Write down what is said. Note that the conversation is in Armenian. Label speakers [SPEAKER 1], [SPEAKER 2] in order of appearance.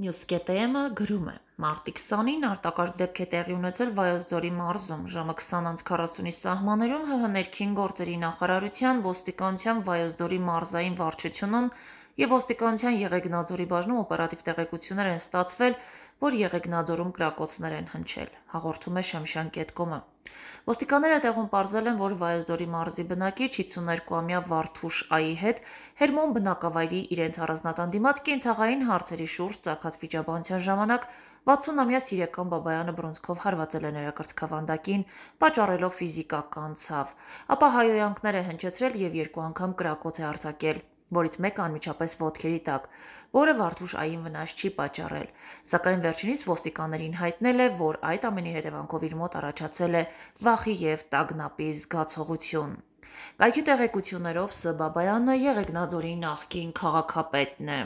[SPEAKER 1] Newsket.am-ը գրում է. Մարտի 20-ին արտակարգ դեպք է տեղի ունեցել Վայոց ձորի մարզում։ Ժամը 20:40-ի սահմաներում ՀՀ ներքին գործերի նախարարության ոստիկանության Վայոց ձորի մարզային վարչությունում եւ ոստիկանության Եղեգնաձորի բաժնում օպերատիվ տեղեկություններ են ստացվել, որ Եղեգնաձորում կրակոցներ են հնչել։ Հաղորդում է shamshan.com-ը։ Ոստիկանները տեղում պարզել են, որ Վայոց մարզի բնակիչ 52-ամյա Վարդուշ Ա-ի հետ Հերմոն բնակավայրի իրենց առանձնատան դիմաց կենցաղային հարցերի շուրջ ծագած վիճաբանության ժամանակ 60-ամյա Սիրական Բաբայանը բռունցքով հարվածել է ներակրծքավանդակին, պատճառելով ֆիզիկական ցավ, ապա հայհոյանքներ է հնչեցրել եւ երկու անգամ կրակոց է արձակել որից մեկը անմիջապես ոտքերի տակ, որը Վարդուշ ային վնաս չի պատճառել, սակայն վերջինիս ոստիկաններին հայտնել է, որ այդ ամենի հետևանքով իր մոտ առաջացել է վախի եւ տագնապի զգացողություն։ Կայքի տեղեկություններով Ս. Բաբայանը Եղեգնաձորի նախկին քաղաքապետն է։